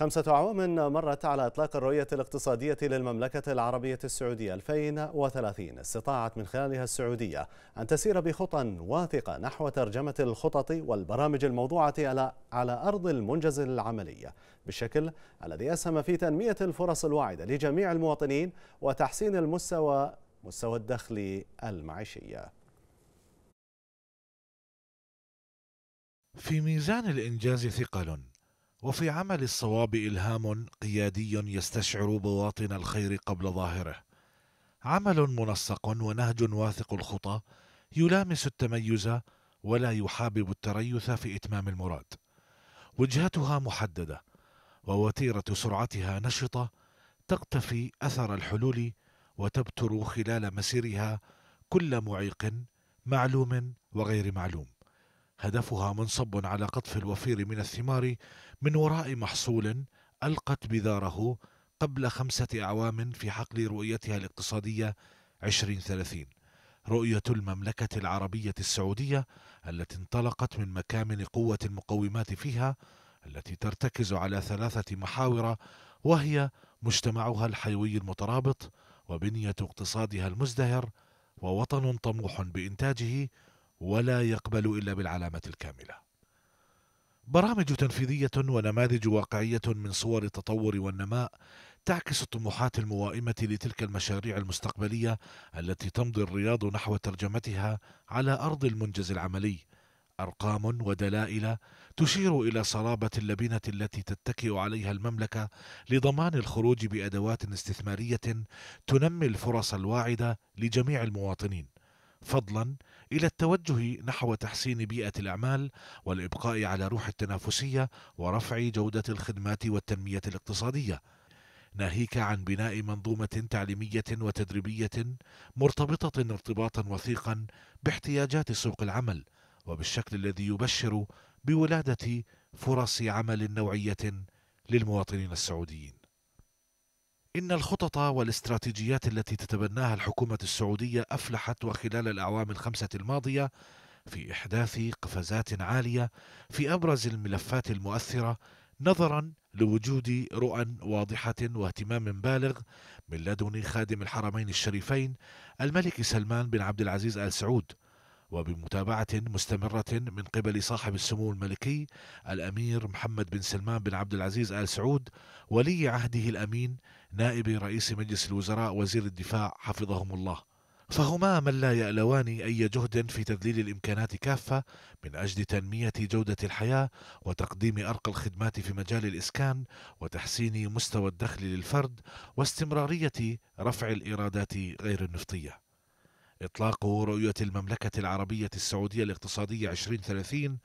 خمسة أعوام مرت على إطلاق الرؤية الاقتصادية للمملكة العربية السعودية 2030 استطاعت من خلالها السعودية أن تسير بخطى واثقة نحو ترجمة الخطط والبرامج الموضوعة على على أرض المنجز العملي بالشكل الذي أسهم في تنمية الفرص الواعدة لجميع المواطنين وتحسين المستوى مستوى الدخل المعيشي في ميزان الإنجاز ثقل وفي عمل الصواب إلهام قيادي يستشعر بواطن الخير قبل ظاهره عمل منسق ونهج واثق الخطى يلامس التميز ولا يحابب التريث في إتمام المراد وجهتها محددة ووتيرة سرعتها نشطة تقتفي أثر الحلول وتبتر خلال مسيرها كل معيق معلوم وغير معلوم هدفها منصب على قطف الوفير من الثمار من وراء محصول ألقت بذاره قبل خمسة أعوام في حقل رؤيتها الاقتصادية 2030 رؤية المملكة العربية السعودية التي انطلقت من مكامن قوة المقومات فيها التي ترتكز على ثلاثة محاور وهي مجتمعها الحيوي المترابط وبنية اقتصادها المزدهر ووطن طموح بإنتاجه ولا يقبل إلا بالعلامة الكاملة برامج تنفيذية ونماذج واقعية من صور التطور والنماء تعكس الطموحات الموائمة لتلك المشاريع المستقبلية التي تمضي الرياض نحو ترجمتها على أرض المنجز العملي أرقام ودلائل تشير إلى صلابة اللبنة التي تتكئ عليها المملكة لضمان الخروج بأدوات استثمارية تنمي الفرص الواعدة لجميع المواطنين فضلا إلى التوجه نحو تحسين بيئة الأعمال والإبقاء على روح التنافسية ورفع جودة الخدمات والتنمية الاقتصادية ناهيك عن بناء منظومة تعليمية وتدريبية مرتبطة ارتباطا وثيقا باحتياجات سوق العمل وبالشكل الذي يبشر بولادة فرص عمل نوعية للمواطنين السعوديين إن الخطط والاستراتيجيات التي تتبناها الحكومة السعودية أفلحت وخلال الأعوام الخمسة الماضية في إحداث قفزات عالية في أبرز الملفات المؤثرة نظرا لوجود رؤى واضحة واهتمام بالغ من لدن خادم الحرمين الشريفين الملك سلمان بن عبد العزيز آل سعود وبمتابعة مستمرة من قبل صاحب السمو الملكي الأمير محمد بن سلمان بن عبد العزيز آل سعود ولي عهده الأمين نائب رئيس مجلس الوزراء وزير الدفاع حفظهم الله فهما من لا يألوان أي جهد في تذليل الإمكانات كافة من أجل تنمية جودة الحياة وتقديم أرقى الخدمات في مجال الإسكان وتحسين مستوى الدخل للفرد واستمرارية رفع الإيرادات غير النفطية إطلاق رؤية المملكة العربية السعودية الاقتصادية 2030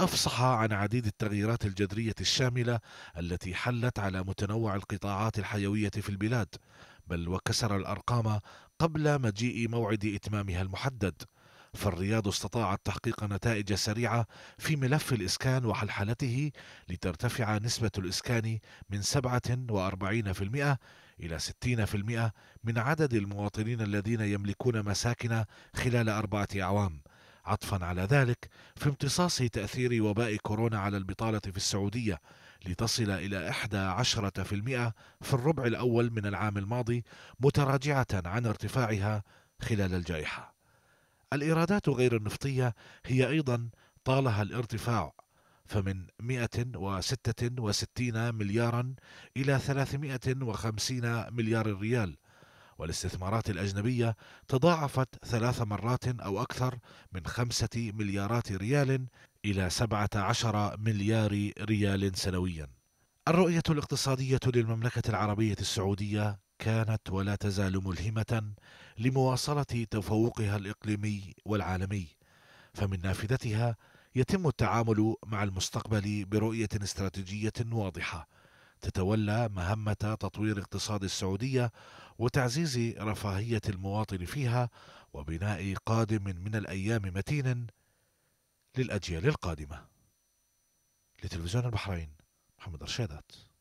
أفصح عن عديد التغييرات الجذرية الشاملة التي حلت على متنوع القطاعات الحيوية في البلاد، بل وكسر الأرقام قبل مجيء موعد إتمامها المحدد. فالرياض استطاعت تحقيق نتائج سريعة في ملف الإسكان وحلحلته لترتفع نسبة الإسكان من 47% إلى 60% من عدد المواطنين الذين يملكون مساكن خلال أربعة أعوام عطفا على ذلك في امتصاص تأثير وباء كورونا على البطالة في السعودية لتصل إلى 11% في الربع الأول من العام الماضي متراجعة عن ارتفاعها خلال الجائحة الإيرادات غير النفطية هي أيضا طالها الارتفاع فمن 166 مليارا إلى 350 مليار ريال والاستثمارات الأجنبية تضاعفت ثلاث مرات أو أكثر من خمسة مليارات ريال إلى 17 مليار ريال سنويا الرؤية الاقتصادية للمملكة العربية السعودية كانت ولا تزال ملهمة لمواصلة تفوقها الإقليمي والعالمي فمن نافذتها يتم التعامل مع المستقبل برؤية استراتيجية واضحة تتولى مهمة تطوير اقتصاد السعودية وتعزيز رفاهية المواطن فيها وبناء قادم من الأيام متين للأجيال القادمة لتلفزيون البحرين محمد رشيدات